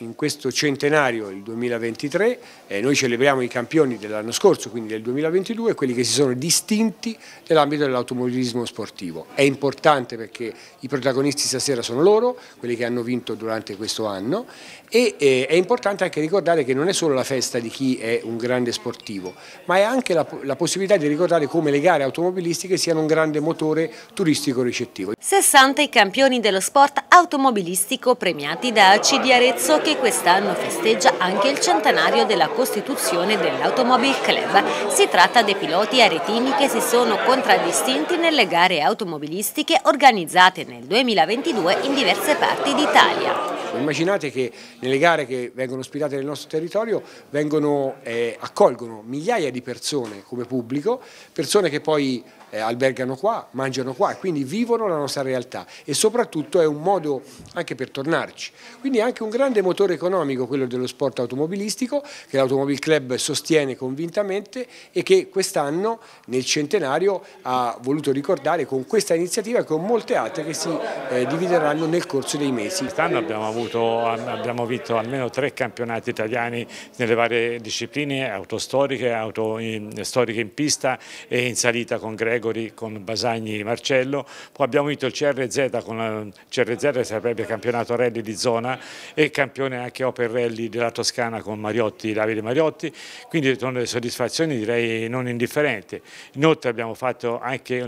In questo centenario, il 2023, eh, noi celebriamo i campioni dell'anno scorso, quindi del 2022, quelli che si sono distinti nell'ambito dell'automobilismo sportivo. È importante perché i protagonisti stasera sono loro, quelli che hanno vinto durante questo anno, e eh, è importante anche ricordare che non è solo la festa di chi è un grande sportivo, ma è anche la, la possibilità di ricordare come le gare automobilistiche siano un grande motore turistico ricettivo. 60 i campioni dello sport automobilistico premiati da ACI di Arezzo che quest'anno festeggia anche il centenario della costituzione dell'Automobile Club. Si tratta dei piloti aretini che si sono contraddistinti nelle gare automobilistiche organizzate nel 2022 in diverse parti d'Italia. Immaginate che nelle gare che vengono ospitate nel nostro territorio vengono, eh, accolgono migliaia di persone come pubblico, persone che poi eh, albergano qua, mangiano qua, e quindi vivono la nostra realtà e soprattutto è un modo anche per tornarci. Quindi è anche un grande motore economico quello dello sport automobilistico che l'Automobile Club sostiene convintamente e che quest'anno nel centenario ha voluto ricordare con questa iniziativa e con molte altre che si eh, divideranno nel corso dei mesi. Quest'anno abbiamo avuto avuto, abbiamo vinto almeno tre campionati italiani nelle varie discipline, auto storiche, auto in, storiche in pista e in salita con Gregori, con Basagni e Marcello. Poi abbiamo vinto il CRZ, con eh, CRZ sarebbe campionato rally di zona e campione anche Open Rally della Toscana con Mariotti, Davide Mariotti, quindi sono delle soddisfazioni direi non indifferenti. Inoltre abbiamo fatto anche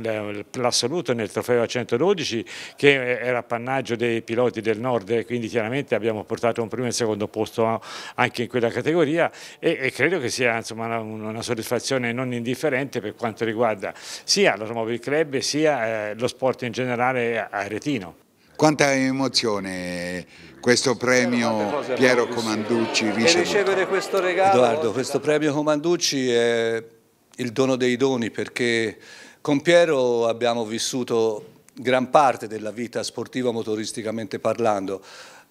l'assoluto nel trofeo a 112 che era appannaggio dei piloti del nord, quindi chi chiaramente abbiamo portato un primo e secondo posto anche in quella categoria e, e credo che sia insomma, una, una, soddisfazione non indifferente per quanto riguarda sia l'Automobile Club sia eh, lo sport in generale a Retino. Quanta emozione questo premio Piero Comanducci riceve. ricevere questo regalo. Edoardo, questo premio Comanducci è il dono dei doni perché con Piero abbiamo vissuto gran parte della vita sportiva motoristicamente parlando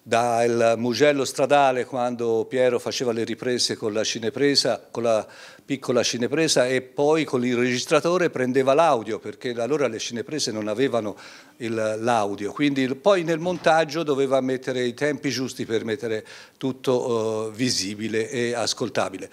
dal Mugello stradale quando Piero faceva le riprese con la cinepresa, con la piccola cinepresa e poi con il registratore prendeva l'audio perché allora le cineprese non avevano l'audio, quindi poi nel montaggio doveva mettere i tempi giusti per mettere tutto eh, visibile e ascoltabile.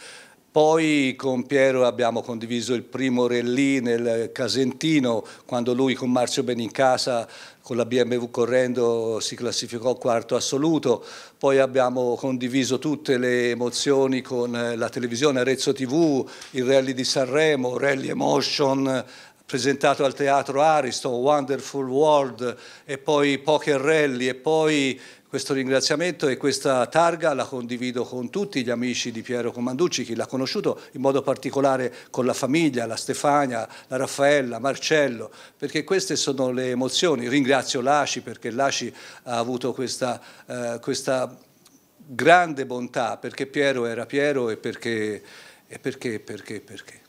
Poi con Piero abbiamo condiviso il primo rally nel Casentino, quando lui con Marcio Benincasa con la BMW correndo si classificò quarto assoluto, poi abbiamo condiviso tutte le emozioni con eh, la televisione Arezzo TV, il rally di Sanremo, rally emotion, presentato al teatro Aristo, Wonderful World e poi Poker Rally e poi questo ringraziamento e questa targa la condivido con tutti gli amici di Piero Comanducci, chi l'ha conosciuto, in modo particolare con la famiglia, la Stefania, la Raffaella, Marcello, perché queste sono le emozioni. Ringrazio l'ACI perché l'ACI ha avuto questa, eh, questa grande bontà, perché Piero era Piero e perché, e perché, perché, perché.